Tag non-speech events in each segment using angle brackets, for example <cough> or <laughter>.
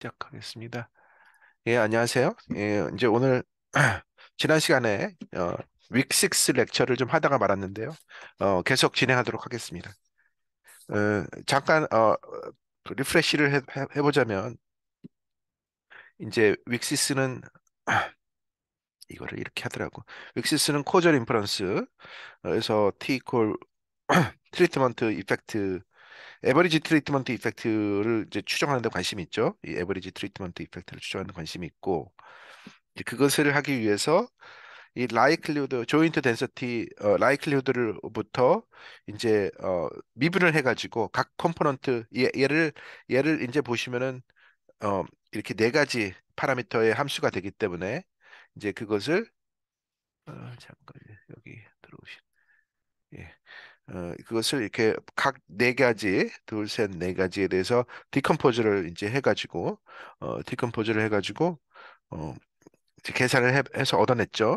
시작하겠습니다. 예, 안녕하세요. 예, 이제 오늘 <clears throat> 지난 시간에 어, 윅6 렉처를 좀 하다가 말았는데요. 어, 계속 진행하도록 하겠습니다. 어, 잠깐 어, 리프레쉬를 해, 해 보자면 이제 윅6는 <clears throat> 이거를 이렇게 하더라고. 윅6는 코절 인프런스 그래서 t 콜 트리트먼트 이펙트 에버리지 트리트먼트 이펙트를 이제 추정하는 데 관심이 있죠. 이 에버리지 트리트먼트 이펙트를 추정하는 데 관심이 있고 이제 그것을 하기 위해서 이 라이클리우드 조인트 덴서티 어, 라이클리우드를부터 이제 어, 미분을 해가지고 각 컴포넌트 얘, 얘를 얘를 이제 보시면은 어, 이렇게 네 가지 파라미터의 함수가 되기 때문에 이제 그것을 어, 잠깐 여기 들어오시죠. 어, 그것을 이렇게 각 네 가지, 둘, 셋, 네 가지에 대해서 디컴포즈를 이제 해가지고, 어, 디컴포즈를 해가지고, 어, 이제 계산을 해, 해서 얻어냈죠.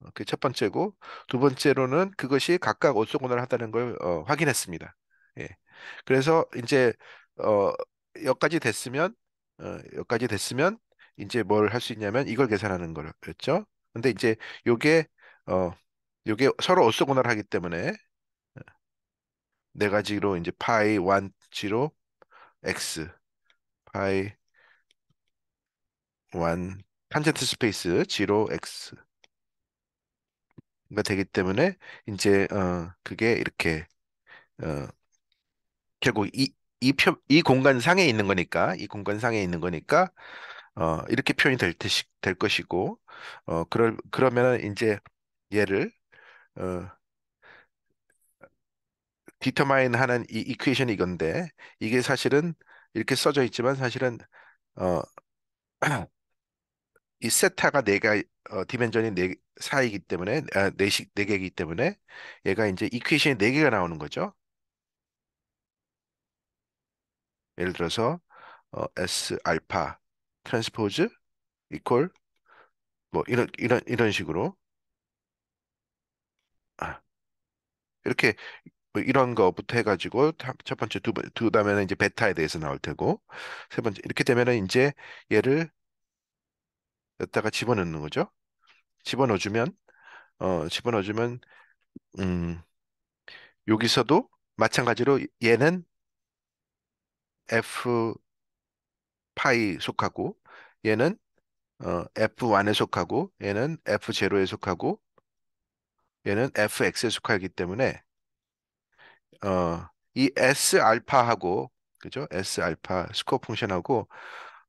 어, 그게 첫 번째고, 두 번째로는 그것이 각각 오쏘고을하다는걸 어, 확인했습니다. 예. 그래서 이제, 어, 여기까지 됐으면, 어, 여기까지 됐으면, 이제 뭘 할 수 있냐면 이걸 계산하는 거였죠. 근데 이제 요게, 어, 요게 서로 오쏘고을하기 때문에 네 가지로 이제 파이 원지로 x 파이 원 탄젠트 스페이스 지로 x 가 되기 때문에 이제 어 그게 이렇게 어 결국 이이표이 공간 상에 있는 거니까 이 공간 상에 있는 거니까 어 이렇게 표현이 될 듯이 될 것이고 어 그럴 그러면은 이제 얘를 어 디터마인 하는 이 이퀘이션이 이건데 이게 사실은 이렇게 써져 있지만 사실은 어 이 <clears throat> 세타가 네가 어, 디멘전이 네 사이기 때문에 아, 네네 네 개이기 때문에 얘가 이제 이퀘이션이 네 개가 나오는 거죠. 예를 들어서 어, S 알파 트랜스포즈 이퀄 뭐 이런 이런 이런 식으로 아, 이렇게 뭐 이런 거부터 해가지고 첫 번째 두, 두 다음에는 이제 베타에 대해서 나올 테고 세 번째 이렇게 되면은 이제 얘를 여기다가 집어넣는 거죠. 집어넣어주면 어 집어넣어주면 음 여기서도 마찬가지로 얘는 f 파이 속하고 얘는 어, F1에 속하고 얘는 F0에 속하고 얘는 Fx에 속하기 때문에 어, 이 S 알파하고 그죠? S 알파 스코어 펑션하고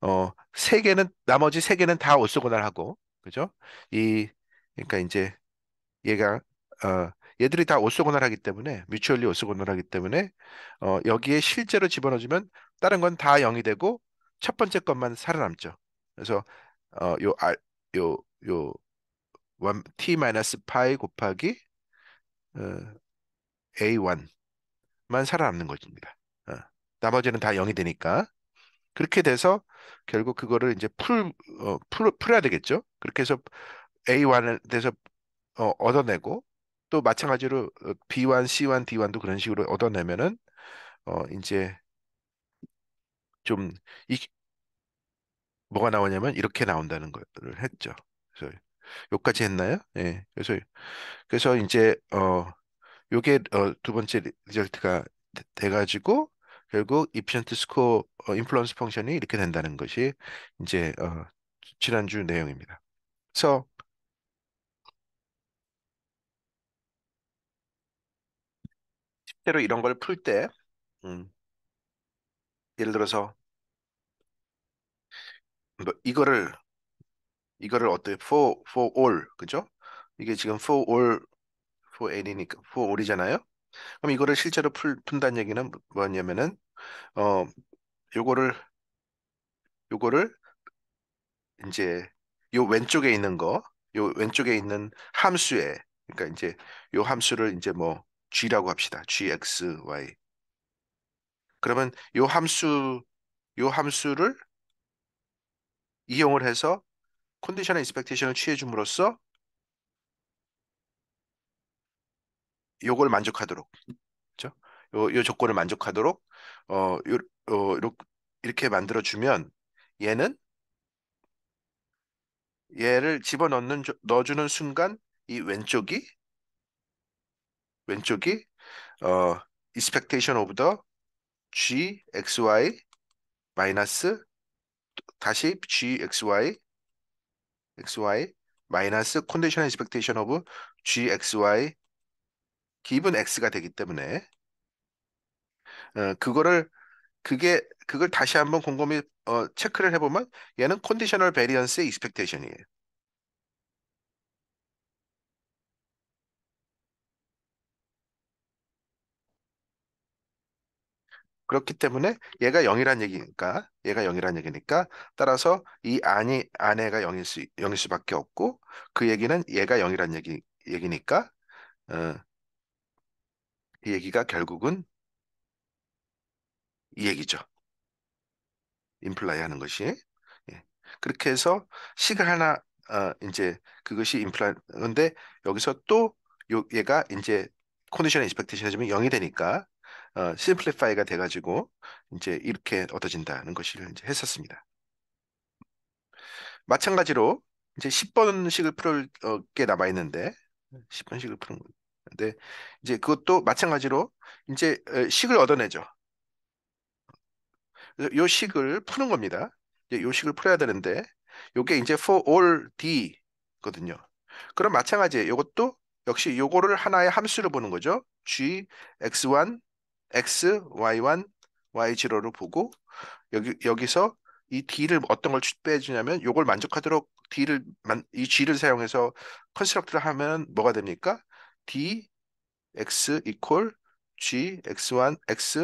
어, 세 개는 나머지 세 개는 다 오쏘고날하고 그죠? 이 그러니까 이제 얘가 어, 얘들이 다 오쏘고날하기 때문에 뮤추얼리 오쏘고날하기 때문에 어, 여기에 실제로 집어넣어주면 다른 건 다 0이 되고 첫 번째 것만 살아남죠. 그래서 어, 요 알, 요, 요, t 마이너스 파이 곱하기 어, a1 만 살아남는 것입니다. 어. 나머지는 다 0이 되니까. 그렇게 돼서 결국 그거를 이제 풀, 어, 풀, 풀어야 되겠죠. 그렇게 해서 A1에 대서 어, 얻어내고 또 마찬가지로 B1, C1, D1도 그런 식으로 얻어내면은 어, 이제 좀 이, 뭐가 나오냐면 이렇게 나온다는 거를 했죠. 그래서 여기까지 했나요? 예. 그래서 그래서 이제 어 요게 어, 두 번째 리절트가 돼가지고 결국 이피션트 스코어 어, 인플루언스 펑션이 이렇게 된다는 것이 이제 어, 지난주 내용입니다. 그래서 실제로 이런 걸 풀때 음, 예를 들어서 뭐 이거를 이거를 어떻게 for for all 그죠? 이게 지금 for all 4L이니까 4L이잖아요. 그럼 이거를 실제로 풀, 푼다는 얘기는 뭐, 뭐냐면은 어 요거를 요거를 이제 요 왼쪽에 있는 거, 요 왼쪽에 있는 함수에 그러니까 이제 요 함수를 이제 뭐 g라고 합시다. gxy. 그러면 요 함수 요 함수를 이용을 해서 컨디션 의 인스펙테이션을 취해 줌으로써 요걸 만족하도록 그렇죠? 요, 요 조건을 만족하도록 어, 요, 어 이렇게 만들어 주면 얘는 얘를 집어넣는 넣어주는 순간 이 왼쪽이 왼쪽이 어 expectation of the g x y 마이너스 다시 g x y x y 마이너스 c o n expectation of g x y 기입은 x가 되기 때문에 어, 그거를 그게 그걸 다시 한번 곰곰이 어, 체크를 해보면 얘는 컨디셔널 베리언스의 익스펙테이션이에요. 그렇기 때문에 얘가 0이란 얘기니까 얘가 0이란 얘기니까 따라서 이 안이 안에가 0일 수 0일 수밖에 없고 그 얘기는 얘가 0이란 얘기 얘기니까 어, 이 얘기가 결국은 이 얘기죠. 인플라이 하는 것이. 예. 그렇게 해서 식을 하나 어, 이제 그것이 인플라이 근데 여기서 또 요, 얘가 이제 컨디션 인스펙테이션 이주면 0이 되니까 어, 심플리파이가 돼가지고 이제 이렇게 얻어진다는 것을 이제 했었습니다. 마찬가지로 이제 10번식을 풀게 어, 남아있는데 10번씩을 푸는 근데 이제 그것도 마찬가지로 이제 어, 식을 얻어내죠. 요 식을 푸는 겁니다. 이제 요 식을 풀어야 되는데 요게 이제 for all d 거든요. 그럼 마찬가지예요. 이것도 역시 요거를 하나의 함수로 보는 거죠. g x1 x y1 y 0로 보고 여기 여기서 이 d를 어떤 걸 빼주냐면 요걸 만족하도록 d를 이 g를 사용해서 컨스트럭트를 하면 뭐가 됩니까? d x equal g x1 x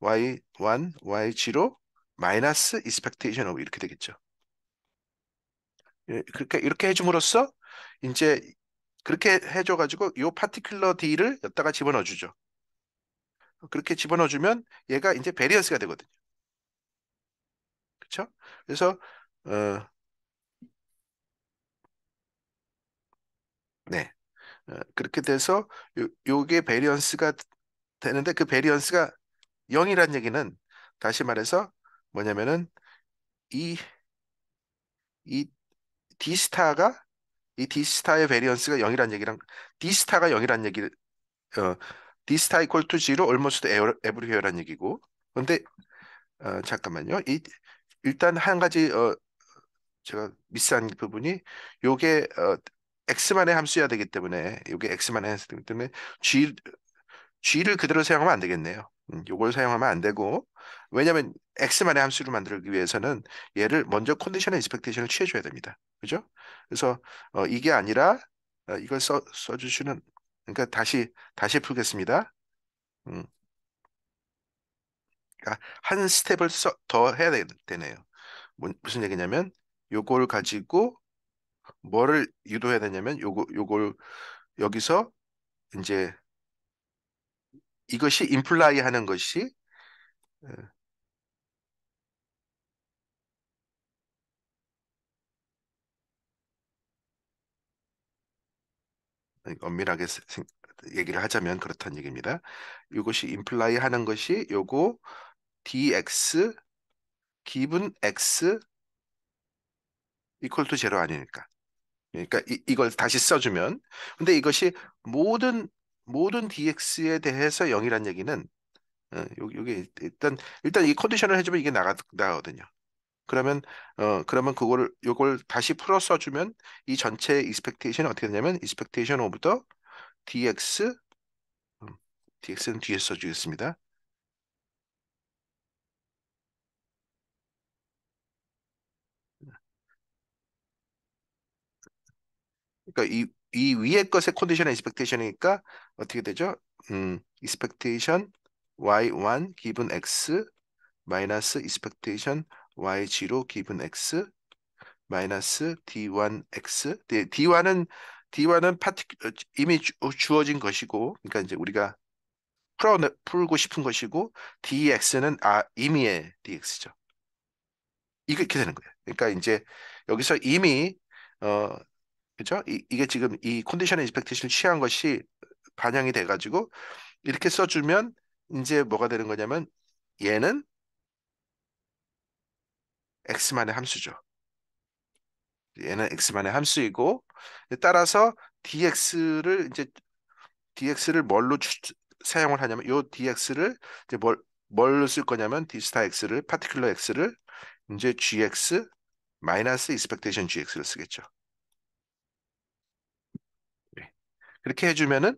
y1 y0 마이너스 expectation of 이렇게 되겠죠. 예, 그렇게 이렇게 해줌으로써 이제 그렇게 해줘가지고 이 파티큘러 d를 여기다가 집어넣어 주죠. 그렇게 집어넣어 주면 얘가 이제 베리언스가 되거든요. 그렇죠? 그래서 어, 네. 예, 그렇게 돼서 요, 게 베리언스가 되는데 그 베리언스가 0이란 얘기는 다시 말해서 뭐냐면은 이이 디스타가 이 디스타의 베리언스가 0이란 얘기랑 디스타가 0이란 얘기 어 디스타 이퀄 투 지로 얼머스트 에브리웨어란 얘기고 근데 어, 잠깐만요 이 일단 한 가지 어 제가 미스한 부분이 요게 어, x만의 함수여야 되기 때문에 이게 x만의 함수이기 때문에 g g를 그대로 사용하면 안 되겠네요. 이걸 음, 사용하면 안 되고 왜냐하면 x만의 함수를 만들기 위해서는 얘를 먼저 컨디션 인스펙테이션을 취해줘야 됩니다. 그죠? 그래서 어, 이게 아니라 어, 이걸 써 써주시는 그러니까 다시 다시 풀겠습니다. 음. 그러니까 한 스텝을 써, 더 해야 되, 네요 뭐, 무슨 얘기냐면 요걸 가지고 뭐를 유도해야 되냐면 요거 요걸 여기서 이제 이것이 인플라이 하는 것이 어, 엄밀하게 얘기를 하자면 그렇다는 얘기입니다. 이것이 인플라이 하는 것이 요거 dx 기분 x 이퀄 투 제로 아니니까 그러니까 이, 걸 다시 써주면 근데 이것이 모든 모든 DX에 대해서 영이란 얘기는 어, 요게 일단 일단 이 컨디션을 해주면 이게 나가 나거든요. 그러면 어 그러면 그걸 요걸 다시 풀어 써주면 이 전체 e x p e c t a t i o n 어떻게 되냐면 expectation 오브더 dx 음, dx는 뒤에 써주겠습니다. 그러니까 이, 이 위에 것의 컨디션 익스펙테이션이니까 어떻게 되죠? 음, expectation y1 기분 x 마이너스 expectation y0 기분 x 마이너스 d1x d1은 d1은 파티 이미 주, 어, 주어진 것이고 그러니까 이제 우리가 풀어 풀고 싶은 것이고 dx는 아 임의의 dx죠. 이렇게 되는 거예요. 그러니까 이제 여기서 이미 어 그죠? 이, 이게 지금 이 컨디션 인스펙테이션을 취한 것이 반영이 돼가지고 이렇게 써주면 이제 뭐가 되는 거냐면 얘는 x만의 함수죠. 얘는 x만의 함수이고 따라서 dx를 이제 dx를 뭘로 추, 사용을 하냐면 요 dx를 이제 뭘 뭘로 쓸 거냐면 디스타 x를 파티큘러 x를 이제 gx 마이너스 이스펙테이션 gx를 쓰겠죠. 그렇게 해주면은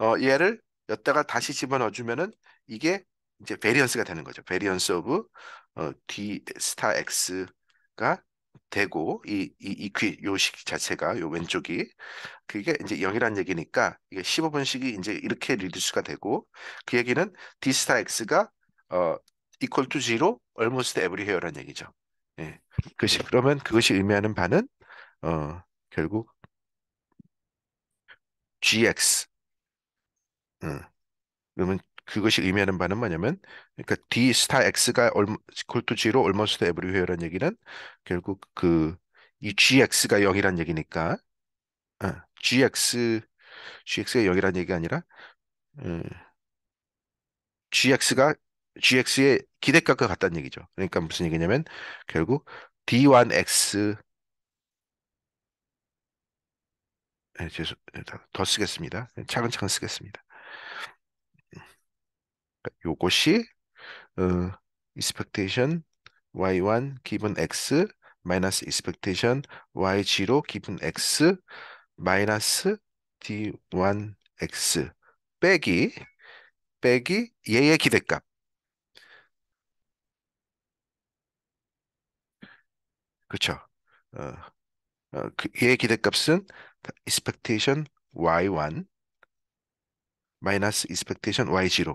어, 얘를 여기다가 다시 집어넣어주면은 이게 이제 베리언스가 되는 거죠. 베리언스 오브 어, d 스타 x가 되고 이 이이퀴 요식 자체가 요 왼쪽이 그게 이제 0이란 얘기니까 이게 15분씩이 이제 이렇게 리듀스가 되고 그 얘기는 d 스타 x가 어 equal to zero almost every h e r 라는 얘기죠. 예. 그것이 그러면 그것이 의미하는 바는 어 결국 gx. 응. 그러면 그것이 의미하는 바는 뭐냐면 그러니까 d 스타 x가 골투 g로 almost everywhere란 얘기는 결국 그 이 gx가 0이란 얘기니까 응. gx gx가 0이란 얘기가 아니라 음, gx가 gx의 기대값과 같다는 얘기죠. 그러니까 무슨 얘기냐면 결국 d1x 네, 네, 더 쓰겠습니다. 네, 차근차근 쓰겠습니다. 그러니까 요것이 어, expectation y1 기본 x 마이너스 expectation y0 기본 x 마이너스 d1x 빼기 빼기 얘의 기대값 그렇죠 어, 어, 그 얘의 기대값은 expectation y1 마이너스 expectation y0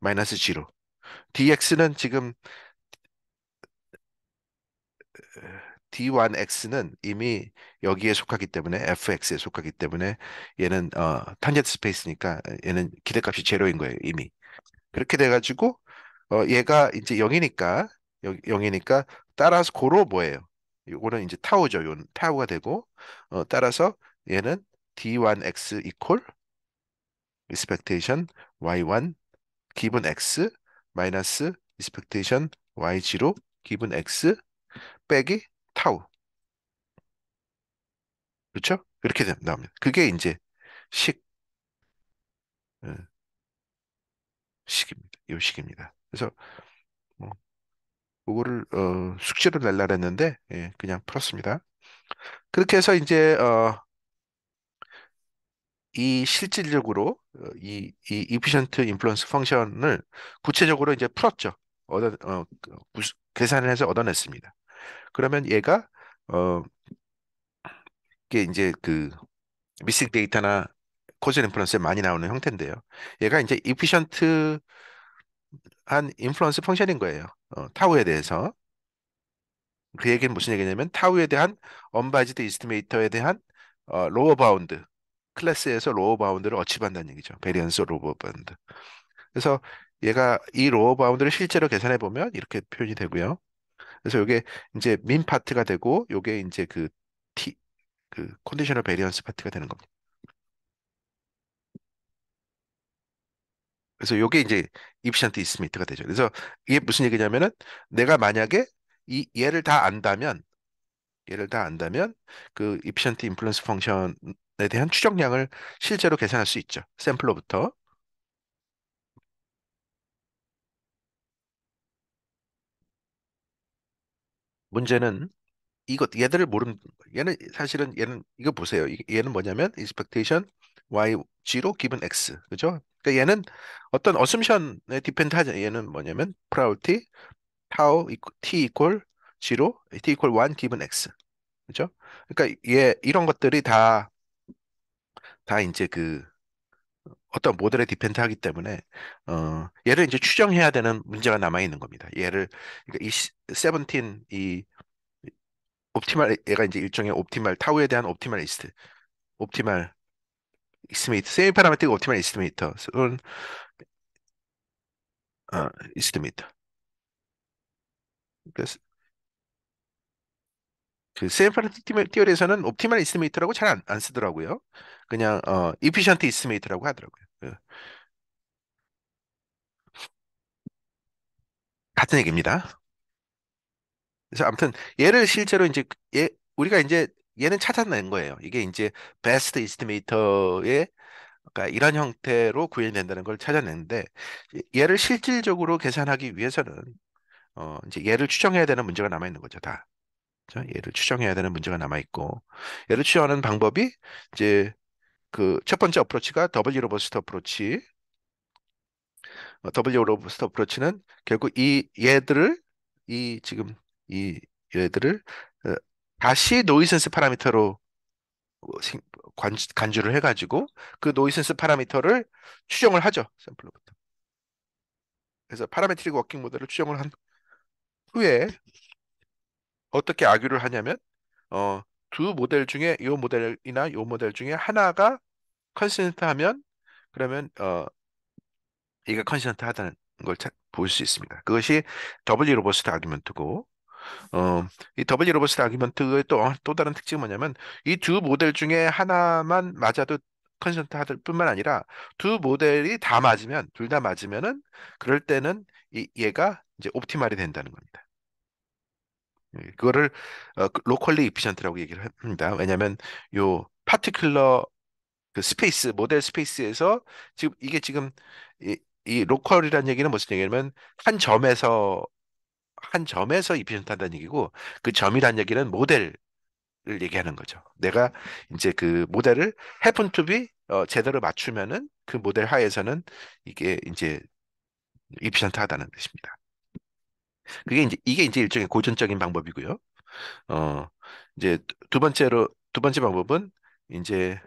마이너스 0 dx는 지금 d1x는 이미 여기에 속하기 때문에 fx에 속하기 때문에 얘는 어, 탄젠트 스페이스니까 얘는 기대값이 제로인 거예요 이미 그렇게 돼가지고 어, 얘가 이제 0이니까 0, 이니까 따라서 고로 뭐예요 이거는 이제 타우죠. 요 타우가 되고 어, 따라서 얘는 d1x equal expectation y1 기본 x 마이너스 expectation y0 기본 x 빼기 타우 그렇죠? 이렇게 나옵니다. 그게 이제 식 예, 식입니다. 요 식입니다. 그래서 뭐 그거를 어, 숙제로 날라 그랬는데 예, 그냥 풀었습니다. 그렇게 해서 이제 어, 이 실질적으로 어, 이, 이 efficient influence 펑션을 구체적으로 이제 풀었죠. 얻어, 어, 계산을 해서 얻어냈습니다. 그러면 얘가 어, 이게 이제 그 미스틱 데이터나 코즈 인플루언스에 많이 나오는 형태인데요. 얘가 이제 efficient 한 인플루언스 펑션인 거예요. 어, 타우에 대해서 그 얘기는 무슨 얘기냐면 타우에 대한 언바이지드 이스티메이터에 대한 어, 로어 바운드 클래스에서 로어 바운드를 어치한다는 얘기죠. 베리언스 로어 바운드. 그래서 얘가 이 로어 바운드를 실제로 계산해 보면 이렇게 표현이 되고요. 그래서 이게 이제 민 파트가 되고 이게 이제 그 T 그 컨디셔널 베리언스 파트가 되는 겁니다. 그래서 이게 이제 입시한테 이스미트가 되죠. 그래서 이게 무슨 얘기냐면은 내가 만약에 이 얘를 다 안다면 얘를 다 안다면 그 입시한테 인플루언스 펑션에 대한 추정량을 실제로 계산할 수 있죠. 샘플로부터. 문제는 이것 얘들을 모르는 거예요. 얘는 사실은 얘는 이거 보세요. 얘는 뭐냐면 expectation y g 로 기본 x 그죠? 그러니까 얘는 어떤 어쌬션의 디펜드 하자. 얘는 뭐냐면 프라 o 티타 b i l i t y tau t e q u a 0, t e q 1 g i x. 그죠? 그러니까 얘 이런 것들이 다 다 이제 그 어떤 모델에 디펜트 하기 때문에 어 얘를 이제 추정해야 되는 문제가 남아 있는 겁니다. 얘를 그러니까 이 세븐틴 이 옵티말 얘가 이제 일종의 옵티말 타우에 대한 옵티말리스트 옵티말 estimator, semi parametric optimal estimator. So, 어, estimator. 그래서 그 semi parametric theory에서는 optimal estimator라고 잘안안 쓰더라고요. 그냥 어, efficient estimator라고 하더라고요. 그, 같은 얘기입니다. 그래서 아무튼 얘를 실제로 이제 얘, 우리가 이제 얘는 찾아낸 거예요. 이게 이제 베스트 이스티메이터의 그러니까 이런 형태로 구현된다는 걸찾아냈는데 얘를 실질적으로 계산하기 위해서는 어 이제 얘를 추정해야 되는 문제가 남아 있는 거죠 다. 그렇죠? 얘를 추정해야 되는 문제가 남아 있고 얘를 추정하는 방법이 이제 그 첫 번째 어프로치가 W 로버스트 어프로치. 어, w 로버스트 어프로치는 결국 이 얘들을 이 지금 이 얘들을 다시 노이센스 파라미터로 간주를 해가지고 그 노이센스 파라미터를 추정을 하죠. 샘플로부터. 그래서 파라메트릭 워킹 모델을 추정을 한 후에 어떻게 악유를 하냐면 어, 두 모델 중에 이 모델이나 이 모델 중에 하나가 컨센트하면 그러면 어, 얘가 컨센트하다는 걸 볼 수 있습니다. 그것이 W 로버스트 아규먼트고 어, 이 더블 유로버스 아규먼트의 또, 어, 또 다른 특징은 뭐냐면 이 두 모델 중에 하나만 맞아도 컨센트 하들 뿐만 아니라 두 모델이 다 맞으면 둘 다 맞으면은 그럴 때는 이, 얘가 이제 옵티말이 된다는 겁니다. 예, 그거를 어, 그 로컬리 이피션트라고 얘기를 합니다. 왜냐하면 요파티클러그 스페이스 모델 스페이스에서 지금 이게 지금 이, 이 로컬이라는 얘기는 무슨 얘기냐면 한 점에서 한 점에서 이피션트한다는 얘기고 그 점이란 얘기는 모델을 얘기하는 거죠. 내가 이제 그 모델을 해 a p p e 어, 제대로 맞추면은 그 모델 하에서는 이게 이제 이피션트하다는 뜻입니다. 그게 이제 이게 이제 일종의 고전적인 방법이고요. 어 이제 두 번째로 두 번째 방법은 이제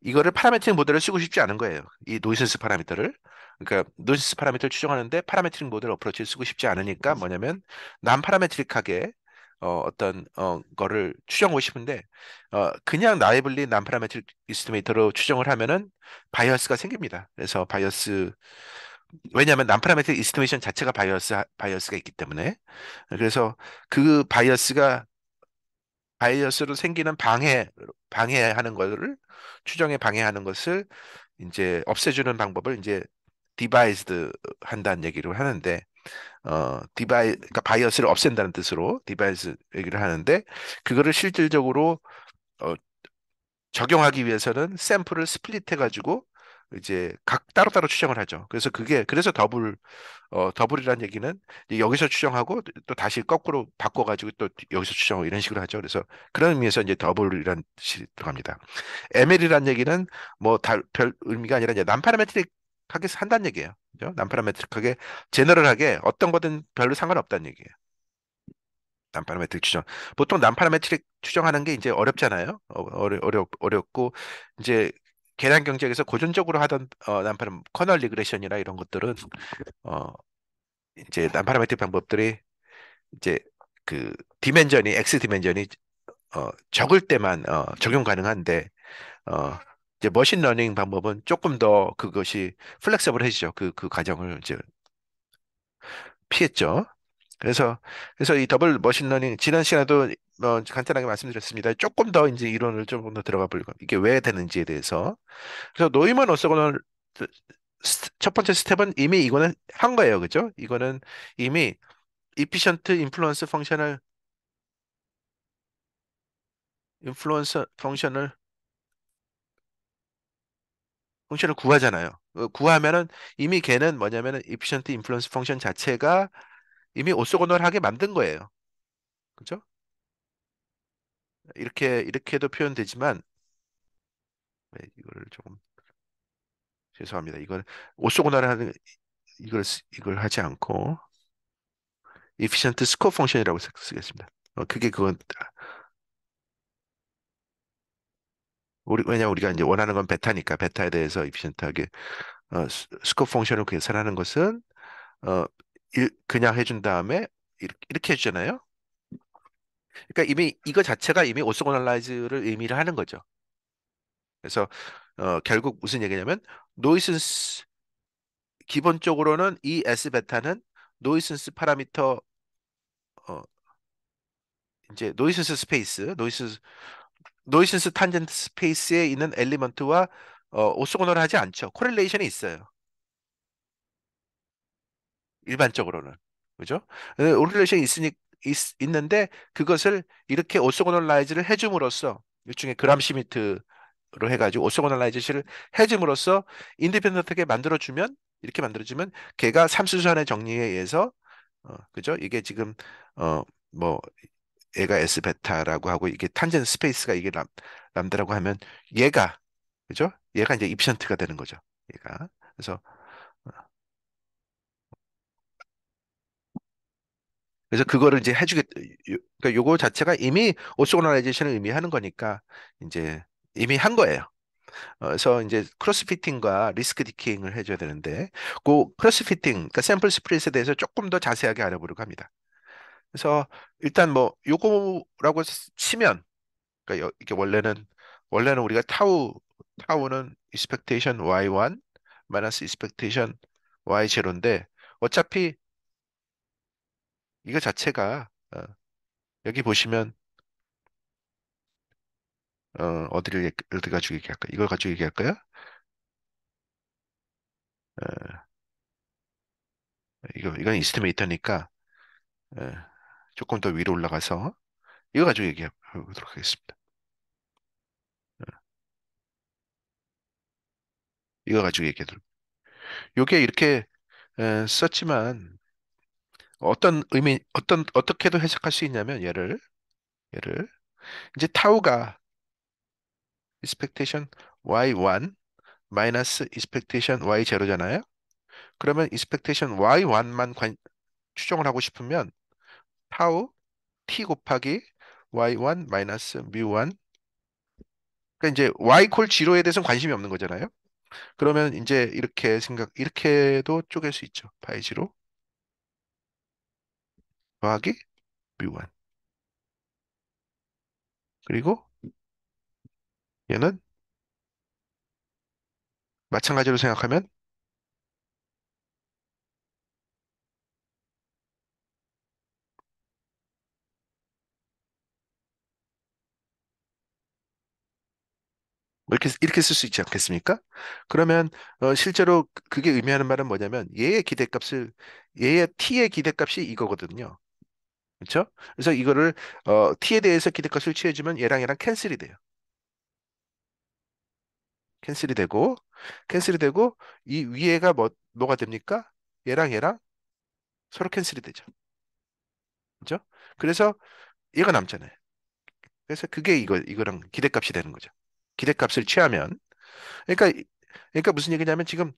이거를 파라메트릭 모델을 쓰고 싶지 않은 거예요. 이 노이센스 파라미터를. 그러니까 노이센스 파라미터를 추정하는데 파라메트릭 모델 어프로치를 쓰고 싶지 않으니까 그렇죠. 뭐냐면 난 파라메트릭하게 어, 어떤 어, 거를 추정하고 싶은데 어, 그냥 나이블리 난 파라메트릭 이스티메이터로 추정을 하면은 바이어스가 생깁니다. 그래서 바이어스 왜냐하면 남파라메틱 이스티메이션 자체가 바이어스 바이어스가 있기 때문에 그래서 그 바이어스가 바이어스로 생기는 방해 방해하는 것을 추정에 방해하는 것을 이제 없애주는 방법을 이제 디바이스드 한다는 얘기를 하는데 어 디바이 그러니까 바이어스를 없앤다는 뜻으로 디바이스 얘기를 하는데 그거를 실질적으로 어, 적용하기 위해서는 샘플을 스플릿해 가지고 이제 각 따로따로 추정을 하죠. 그래서 그게 그래서 더블 어 더블이라는 얘기는 여기서 추정하고 또 다시 거꾸로 바꿔 가지고 또 여기서 추정하고 이런 식으로 하죠. 그래서 그런 의미에서 이제 더블이라는 뜻이 들어갑니다. ML이라는 얘기는 뭐별 의미가 아니라 이제 남파라메트릭하게 산다는 얘기예요. 그죠? 남파라메트릭하게 제너럴하게 어떤 거든 별로 상관없다는 얘기예요. 남파라메트릭 추정. 보통 남파라메트릭 추정하는 게 이제 어렵잖아요. 어, 어려, 어려 어렵고 이제 계산 경제에서 고전적으로 하던 어, 난파름 커널 리그레션이나 이런 것들은 어 이제 난파라메틱 방법들이 이제 그 디멘전이 x 디멘전이 어 적을 때만 어 적용 가능한데 어 이제 머신 러닝 방법은 조금 더 그것이 플렉서블해지죠. 그그 그 과정을 이제 피했죠. 그래서 그래서 이 더블 머신러닝 지난 시간에도 어, 간단하게 말씀드렸습니다. 조금 더 이제 이론을 조금 더 들어가 보려고 이게 왜 되는지에 대해서 그래서 노이만 어서건을첫 번째 스텝은 이미 이거는 한 거예요, 그죠? 이거는 이미 이피션트 인플루언스 펑션을 인플루언 c 펑션을 펑션을 구하잖아요. 어, 구하면은 이미 걔는 뭐냐면은 이피션트 인플루언스 펑션 자체가 이미 오쏘고널하게 만든 거예요. 그죠? 이렇게 이렇게도 표현되지만 네, 이거를 조금 죄송합니다. 이건 오쏘고널 하는 이걸 이걸 하지 않고 efficient score function이라고 쓰겠습니다. 어, 그게 그건 아, 우리 왜냐 우리가 이제 원하는 건 베타니까 베타에 대해서 efficient하게 어, score function을 계산하는 것은 어, 그냥 해준 다음에 이렇게, 이렇게 해주잖아요. 그러니까 이미 이거 자체가 이미 오스고널라이즈를 의미를 하는 거죠. 그래서 어, 결국 무슨 얘기냐면 노이슨스 기본적으로는 이 S 베타는 노이슨스 파라미터 어, 이제 노이슨스 스페이스 노이슨스 노이슨스 탄젠트 스페이스에 있는 엘리먼트와 어, 오스고널 하지 않죠. 코렐레이션이 있어요. 일반적으로는 그죠? 어, 오릴레이션이 있으니 있, 있는데 그것을 이렇게 오소고널라이즈를 해줌으로써 일종의 그람시미트로 해가지고 오소고널라이즈를 해줌으로써 인디펜던트하게 만들어주면 이렇게 만들어주면 걔가 삼수선의 정리에 의해서 어, 그죠? 이게 지금 어뭐 얘가 S 베타라고 하고 이게 탄젠 스페이스가 이게 람 람다라고 하면 얘가 그죠? 얘가 이제 입션트가 되는 거죠. 얘가 그래서 그래서 그거를 이제 해주겠, 그러니까 요거 자체가 이미 오스고나라이제이션을 의미하는 거니까 이제 이미 한 거예요. 어, 그래서 이제 크로스피팅과 리스크 디킹을 해줘야 되는데, 그 크로스피팅, 그러니까 샘플 스프릿에 대해서 조금 더 자세하게 알아보려고 합니다. 그래서 일단 뭐 요거라고 치면, 그러니까 이게 원래는 원래는 우리가 타우 타우는 expectation y1 마이너스 expectation y0인데 어차피 이거 자체가 어, 여기 보시면 어, 어디를 어디 가지고 얘기할까? 요 이걸 가지고 얘기할까요? 어, 이거 이건 이스티메이터니까 어, 조금 더 위로 올라가서 이거 가지고 얘기해 보도록 하겠습니다. 어, 이거 가지고 얘기해도 이게 이렇게 에, 어, 썼지만 어떤 의미, 어떤, 어떻게도 해석할 수 있냐면, 얘를, 얘를, 이제 타우가 expectation y1 마이너스 expectation y0잖아요. 그러면 expectation y1만 관, 추정을 하고 싶으면 타우 t 곱하기 y1 마이너스 mu1 그러니까 이제 y 콜 0에 대해서는 관심이 없는 거잖아요. 그러면 이제 이렇게 생각 이렇게도 쪼갤 수 있죠. 바이 지로 더하기 뮤1 그리고 얘는 마찬가지로 생각하면 뭐 이렇게 이렇게 쓸 수 있지 않겠습니까? 그러면 어, 실제로 그게 의미하는 말은 뭐냐면 얘의 기대값을 얘의 t의 기대값이 이거거든요. 그렇죠? 그래서 이거를 어, t에 대해서 기대값을 취해주면 얘랑 얘랑 캔슬이 돼요. 캔슬이 되고 캔슬이 되고 이 위에가 뭐 뭐가 됩니까? 얘랑 얘랑 서로 캔슬이 되죠. 그렇죠? 그래서 얘가 남잖아요. 그래서 그게 이거 이거랑 기대값이 되는 거죠. 기대값을 취하면 그러니까 그러니까 무슨 얘기냐면 지금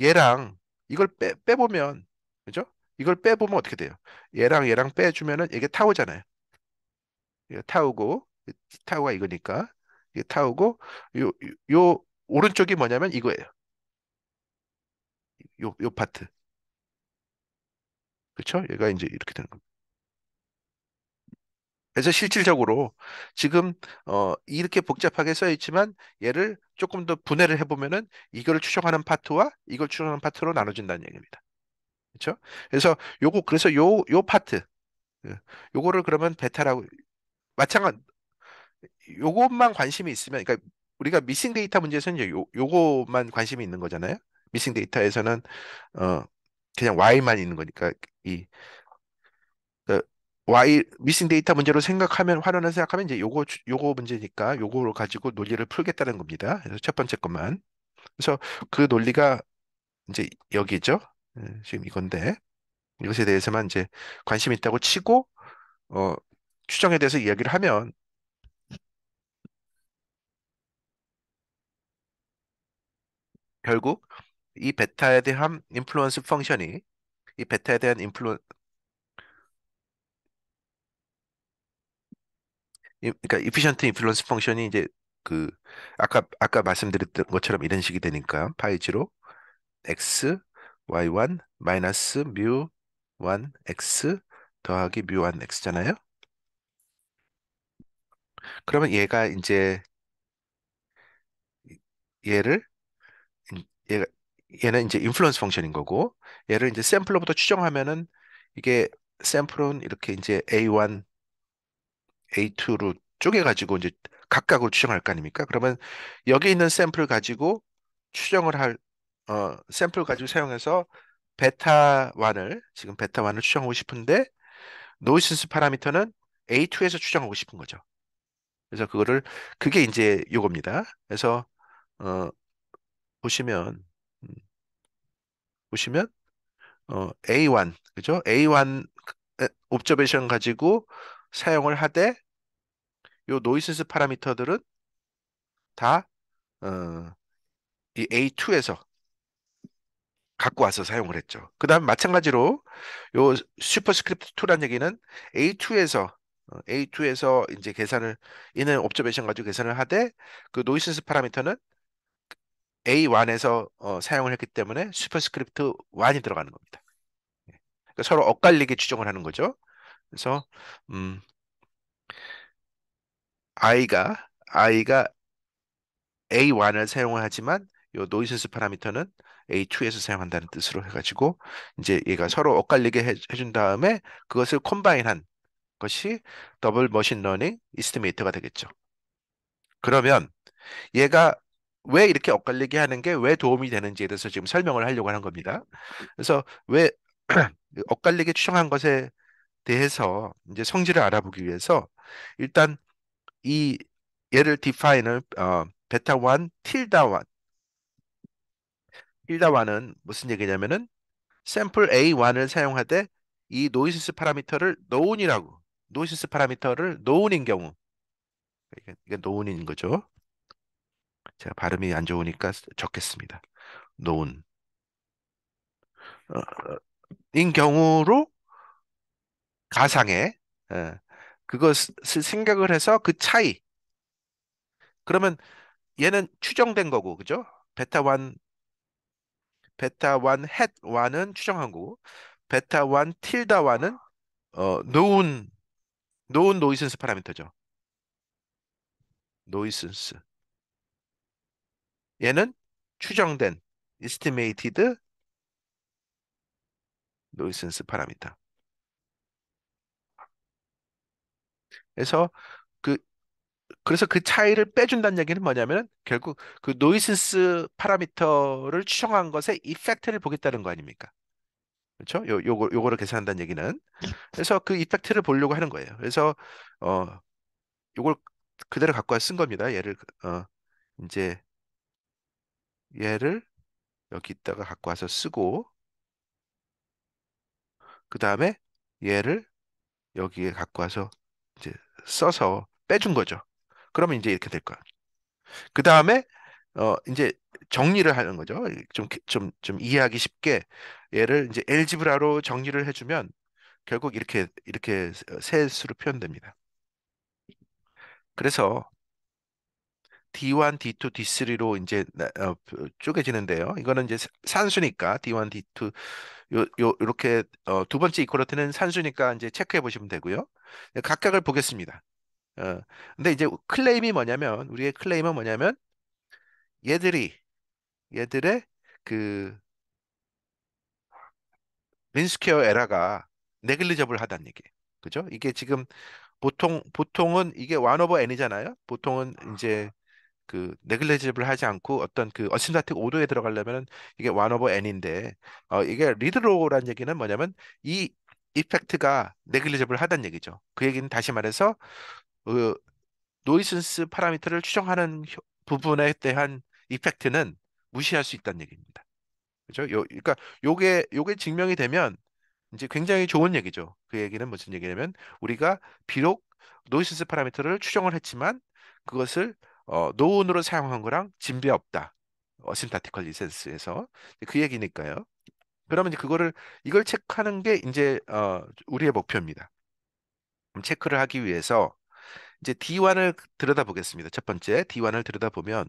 얘랑 이걸 빼 빼보면 그죠? 이걸 빼보면 어떻게 돼요? 얘랑 얘랑 빼주면은 이게 타오잖아요. 이게 타우고 타오가 이거니까 이게 타우고 요, 요 오른쪽이 뭐냐면 이거예요. 요, 요 파트. 그렇죠? 얘가 이제 이렇게 되는 겁니다. 그래서 실질적으로 지금 어 이렇게 복잡하게 써 있지만 얘를 조금 더 분해를 해보면은 이걸 추정하는 파트와 이걸 추정하는 파트로 나눠진다는 얘기입니다. 그렇죠? 그래서 요거 그래서 요 요 파트 예. 요거를 그러면 베타라고 마찬가지 요것만 관심이 있으면 그러니까 우리가 미싱 데이터 문제에서는 이제 요 요것만 관심이 있는 거잖아요. 미싱 데이터에서는 어 그냥 y만 있는 거니까 이 그, y 미싱 데이터 문제로 생각하면 활용을 생각하면 이제 요거 요거 문제니까 요거를 가지고 논리를 풀겠다는 겁니다. 그래서 첫 번째 것만. 그래서 그 논리가 이제 여기죠. 예, 지금 이건데 이것에 대해서만 이제 관심 있다고 치고 어, 추정에 대해서 이야기를 하면 결국 이 베타에 대한 인플루언스 펑션이 이 베타에 대한 인플루 그러니까 이피션트 인플루언스 펑션이 이제 그 아까 아까 말씀드렸던 것처럼 이런 식이 되니까 파이지로 x y1 마이너스 뮤1x 더하기 뮤1x잖아요. 그러면 얘가 이제 얘를 얘가 얘는 이제 인플루언스 펑션인 거고 얘를 이제 샘플로부터 추정하면은 이게 샘플은 이렇게 이제 a1 a2로 쪼개 가지고 이제 각각으로 추정할 거 아닙니까? 그러면 여기 있는 샘플 을 가지고 추정을 할 어, 샘플 가지고 사용해서 베타1을 지금 베타1을 추정하고 싶은데 노이센스 파라미터는 A2에서 추정하고 싶은 거죠. 그래서 그거를 그게 이제 요겁니다. 그래서 어, 보시면 음, 보시면 어, A1 그죠? A1 옵저베이션 가지고 사용을 하되 요 노이센스 파라미터들은 다 어, 이 A2에서 갖고 와서 사용을 했죠. 그 다음 마찬가지로 요 슈퍼스크립트 2란 얘기는 A2에서 A2에서 어, 이제 계산을 있는 옵저베이션 가지고 계산을 하되 그 노이센스 파라미터는 A1에서 어, 사용을 했기 때문에 슈퍼스크립트 1이 들어가는 겁니다. 예. 그러니까 서로 엇갈리게 추정을 하는 거죠. 그래서 음, i가 i가 A1을 사용을 하지만 요 노이센스 파라미터는 A2에서 사용한다는 뜻으로 해가지고 이제 얘가 서로 엇갈리게 해, 준 다음에 그것을 콤바인한 것이 더블 머신 러닝 이스티메이터가 되겠죠. 그러면 얘가 왜 이렇게 엇갈리게 하는 게 왜 도움이 되는지에 대해서 지금 설명을 하려고 하는 겁니다. 그래서 왜 <clears throat> 엇갈리게 추정한 것에 대해서 이제 성질을 알아보기 위해서 일단 이 얘를 define을 어, 베타 1 틸다 1 1다와는 무슨 얘기냐면은 샘플 A1을 사용할 때 이노이시스 파라미터를 노운이라고 노이시스 파라미터를 노운인 경우 이게 노운인 거죠. 제가 발음이 안 좋으니까 적겠습니다. 노운 어, 인 경우로 가상에 예, 그것을 생각을 해서 그 차이 그러면 얘는 추정된 거고 그죠? 베타 1 베타 1햇 1은 추정한 거고 베타 1 틸다 1은 어, 노은 노은 노이센스 파라미터죠. 노이센스. 얘는 추정된 estimated 노이센스 파라미터. 그래서 그래서 그 차이를 빼준다는 얘기는 뭐냐면 결국 그 노이센스 파라미터를 추정한 것의 이펙트를 보겠다는 거 아닙니까? 그렇죠? 요 요거 요거를 계산한다는 얘기는 그래서 그 이펙트를 보려고 하는 거예요. 그래서 어 요걸 그대로 갖고 와쓴 겁니다. 얘를 어 이제 얘를 여기 있다가 갖고 와서 쓰고 그 다음에 얘를 여기에 갖고 와서 이제 써서 빼준 거죠. 그러면 이제 이렇게 될 거야. 그 다음에 어 이제 정리를 하는 거죠. 좀 좀 좀 이해하기 쉽게 얘를 이제 엘지브라로 정리를 해주면 결국 이렇게 이렇게 세 수로 표현됩니다. 그래서 D1, D2, D3로 이제 어, 쪼개지는데요. 이거는 이제 산수니까 D1, D2 요, 요 이렇게 어, 두 번째 이퀄러티는 산수니까 이제 체크해 보시면 되고요. 각각을 보겠습니다. 어. 근데 이제 클레임이 뭐냐면 우리의 클레임은 뭐냐면 얘들이 얘들의 그 민스퀘어 에라가 네글리저블 하다는 얘기. 그죠? 이게 지금 보통 보통은 이게 원 오버 n이잖아요. 보통은 이제 아. 그 네글리지블 하지 않고 어떤 그 어심사택 오도에 들어가려면은 이게 원 오버 n인데 어 이게 리드로우란 얘기는 뭐냐면 이 이펙트가 네글리저블 하단 얘기죠. 그 얘기는 다시 말해서 어, 노이센스 파라미터를 추정하는 부분에 대한 이펙트는 무시할 수 있다는 얘기입니다. 그죠? 요, 그러니까 요게 요게 증명이 되면 이제 굉장히 좋은 얘기죠. 그 얘기는 무슨 얘기냐면 우리가 비록 노이센스 파라미터를 추정을 했지만 그것을 어, 노운으로 사용한 거랑 진배 없다. 어신타티컬 리센스에서 그 얘기니까요. 그러면 이제 그거를 이걸 체크하는 게 이제 어, 우리의 목표입니다. 체크를 하기 위해서 이제 D1을 들여다보겠습니다. 첫 번째 D1을 들여다보면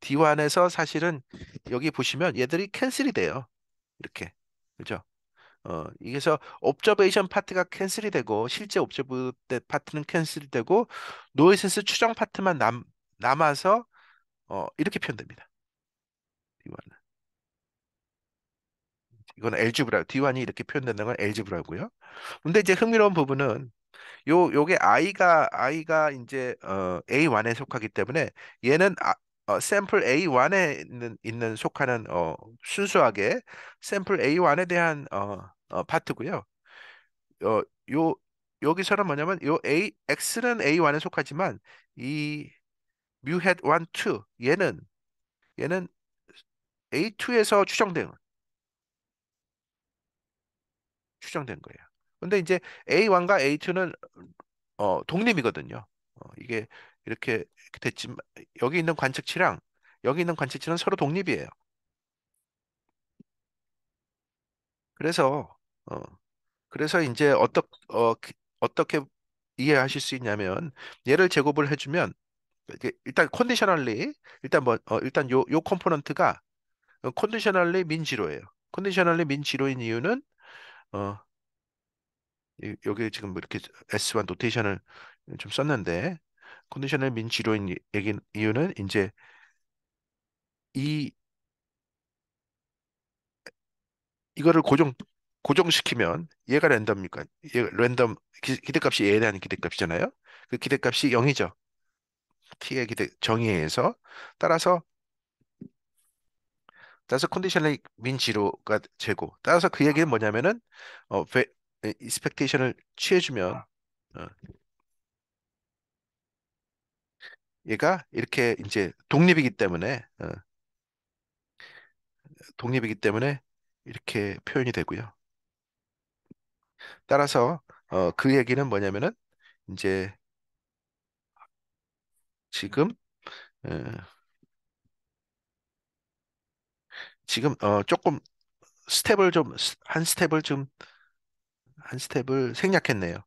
D1에서 사실은 여기 보시면 얘들이 캔슬이 돼요. 이렇게. 그죠? 어, 이게서 옵저베이션 파트가 캔슬이 되고 실제 옵저브 파트는 캔슬이 되고 노이센스 추정 파트만 남, 남아서 어, 이렇게 표현됩니다. D1은. 이건 엘지브라 D1이 이렇게 표현된다는 건 엘지브라고요. 근데 이제 흥미로운 부분은 요 요게 i가 i가 이제 어, A1에 속하기 때문에 얘는 아, 어, 샘플 A1에 있는, 있는 속하는 어, 순수하게 샘플 A1에 대한 어, 어, 파트고요. 어, 요 여기서는 뭐냐면 요 A X는 A1에 속하지만 이 mu hat 1 2 얘는 얘는 A2에서 추정된 추정된 거예요. 근데 이제 A1과 A2는 어, 독립이거든요. 어, 이게 이렇게 됐지만 여기 있는 관측치랑 여기 있는 관측치는 서로 독립이에요. 그래서 어, 그래서 이제 어떻 어, 그, 어떻게 이해하실 수 있냐면 얘를 제곱을 해주면 일단 컨디셔널리 일단 뭐 어, 일단 요 요 컴포넌트가 컨디셔널리 민지로예요. 컨디셔널리 민지로인 이유는 어 여기 지금 이렇게 S1 노테이션을 좀 썼는데 컨디션널민 지로인 얘기 이유는 이제 이 이거를 고정 고정시키면 얘가 랜덤이니까 얘 랜덤 기, 대값이 얘에 대한 기대값이잖아요. 그 기대값이 0이죠. t의 기대 정의에 서 따라서 따라서 컨디션의민 지로가 제고 따라서 그 얘기는 뭐냐면은 어, 익스펙테이션을 네, 취해주면 아. 어, 얘가 이렇게 이제 독립이기 때문에 어, 독립이기 때문에 이렇게 표현이 되고요. 따라서 어, 그 얘기는 뭐냐면은 이제 지금 어, 지금 어, 조금 스텝을 좀 한 스텝을 좀한 스텝을 생략했네요.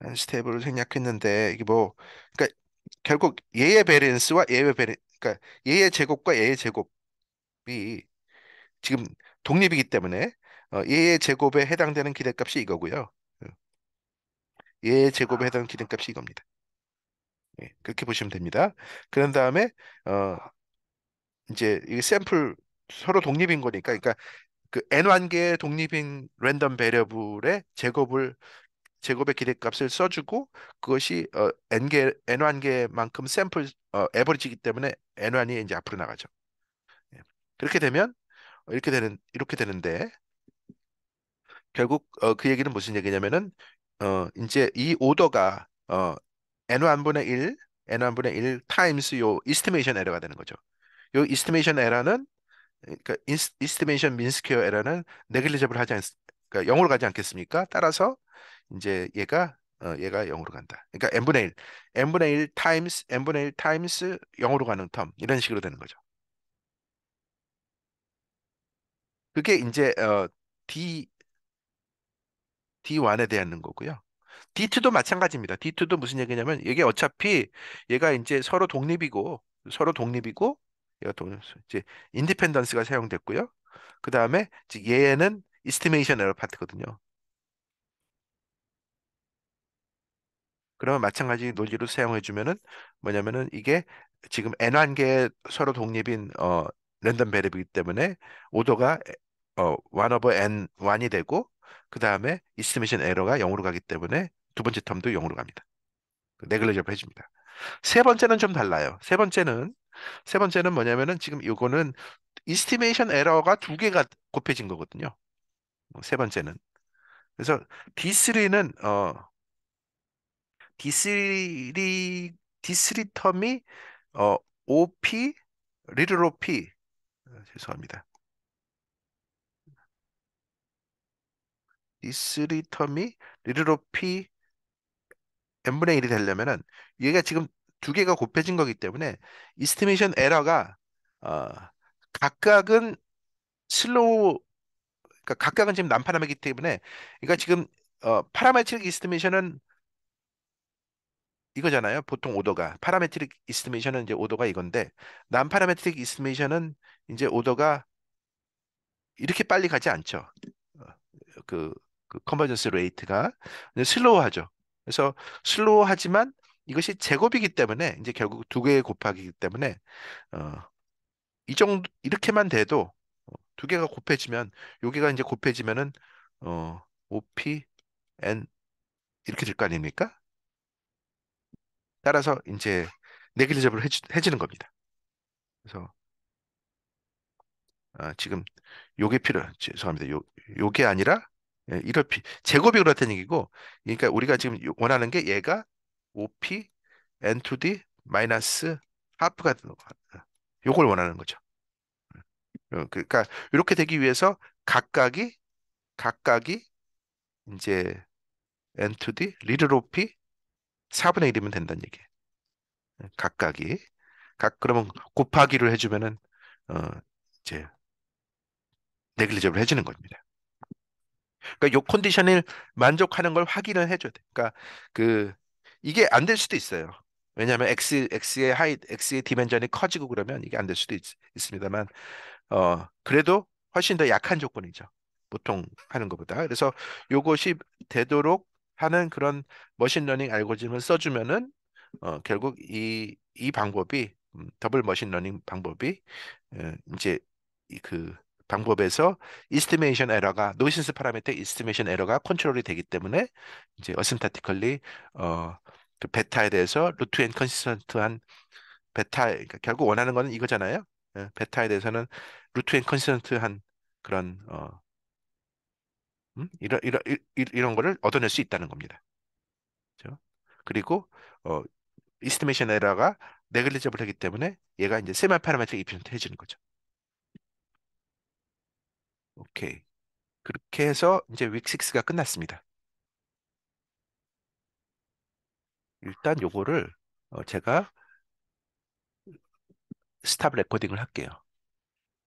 한 스텝을 생략했는데 이게 뭐 그러니까 결국 예의 밸런스와 예의 밸런 그러니까 예의 제곱과 예의 제곱이 지금 독립이기 때문에 어, 예의 제곱에 해당되는 기대값이 이거고요. 예. 예의 제곱에 해당 는 기대값이 이겁니다. 예, 그렇게 보시면 됩니다. 그런 다음에 어, 이제 이 샘플 서로 독립인 거니까 그니까그 n 완계의 독립인 랜덤 배려어블의 제곱을 제곱의 기대값을 써주고 그것이 어, n 개 n 완계만큼 샘플 어, 에버리지이기 때문에 n 완이 이제 앞으로 나가죠. 예. 그렇게 되면 어, 이렇게 되는 이렇게 되는데 결국 어, 그 얘기는 무슨 얘기냐면은 어, 이제 이 오더가 어, n 완분의1 n 완분의1 타임스 요 이스티메이션 에러가 되는 거죠. 요 이스티메이션 에러는 그러니까 이스티메이션 민스퀘어 에러는 네글리저블 하지 않 그러니까 0으로 가지 않겠습니까? 따라서 이제 얘가 어, 얘가 0으로 간다. 그러니까 n분의 1, n분의 1 times n분의 1 times 0으로 가는 텀 이런 식으로 되는 거죠. 그게 이제 어, d d1에 대한 거고요. D2도 마찬가지입니다. D2도 무슨 얘기냐면 이게 어차피 얘가 이제 서로 독립이고 서로 독립이고 이제 인디펜던스가 사용됐고요. 그 다음에 얘는 이스티메이션 에러 파트거든요. 그러면 마찬가지 논리로 사용해 주면은 뭐냐면은 이게 지금 n1 개 서로 독립인 어 랜덤 베리이기 때문에 오더가 어1 over n1이 되고 그다음에 이스티메이션 에러가 0으로 가기 때문에 두 번째 텀도 0으로 갑니다. 그, 네글레이저해 줍니다. 세 번째는 좀 달라요. 세 번째는 세 번째는 뭐냐면은 지금 이거는 이스티메이션 에러가 두 개가 곱해진 거거든요. 세 번째는. 그래서 D3는 어 D3 D3 텀이 어 OP 리를 OP 죄송합니다. D3 텀이 리를 OP n분의 1이 되려면은 얘가 지금 두 개가 곱해진 거기 때문에 이스티메이션 에러가 어, 각각은 슬로우 그러니까 각각은 지금 난파라메이기 때문에 그러니까 지금 어, 파라메트릭 이스티메이션은 이거잖아요. 보통 오더가 파라메트릭 이스티메이션은 이제 오더가 이건데 난파라메트릭 이스티메이션은 이제 오더가 이렇게 빨리 가지 않죠. 어, 그, 그 컨버전스 레이트가 슬로우하죠. 그래서 슬로우하지만 이것이 제곱이기 때문에 이제 결국 두 개의 곱하기이기 때문에 어, 이 정도 이렇게만 돼도 어, 두 개가 곱해지면 여기가 이제 곱해지면은 어, 5pn 이렇게 될 거 아닙니까? 따라서 이제 네글리저블 해지는 겁니다. 그래서 아, 지금 요게 필요 죄송합니다. 요 요게 아니라 예, 이럴 피 제곱이 그렇다는 얘기고 그러니까 우리가 지금 원하는 게 얘가 5p n2d 마이너스 하프가 되는 같다. 요걸 원하는 거죠. 음. 어, 그러니까 이렇게 되기 위해서 각각이 각각이 이제 n2d 리드로 p 4분의 1이면 된다는 얘기예요. 음, 각각이 각 그러면 곱하기를 해주면은 어 이제 네글리저블 해주는 겁니다. 그러니까 요 컨디션을 만족하는 걸 확인을 해줘야 돼. 그러니까 그 이게 안 될 수도 있어요. 왜냐하면 X, X의 하이, X의 디멘전이 커지고 그러면 이게 안 될 수도 있, 습니다만 어, 그래도 훨씬 더 약한 조건이죠. 보통 하는 것보다. 그래서 요것이 되도록 하는 그런 머신러닝 알고리즘을 써주면은 어, 결국 이, 이 방법이 음, 더블 머신러닝 방법이 에, 이제 그 방법에서 이스티메이션 에러가 노이센스 파라미터 이스티메이션 에러가 컨트롤이 되기 때문에 이제 어신타티컬리 어, 그 베타에 대해서 루트 앤 컨시스턴트한 베타 그러니까 결국 원하는 거는 이거잖아요. 예, 베타에 대해서는 루트 앤 컨시스턴트한 그런 어 음? 이런 이런 이런 거를 얻어낼 수 있다는 겁니다. 그렇죠? 그리고 어 이스티메이션 에러가 네글리저블하기 때문에 얘가 이제 세마 파라메트릭 이피션트 해주는 거죠. 오케이. 그렇게 해서 이제 윅 6가 끝났습니다. 일단 요거를 어, 제가 스탑 레코딩을 할게요.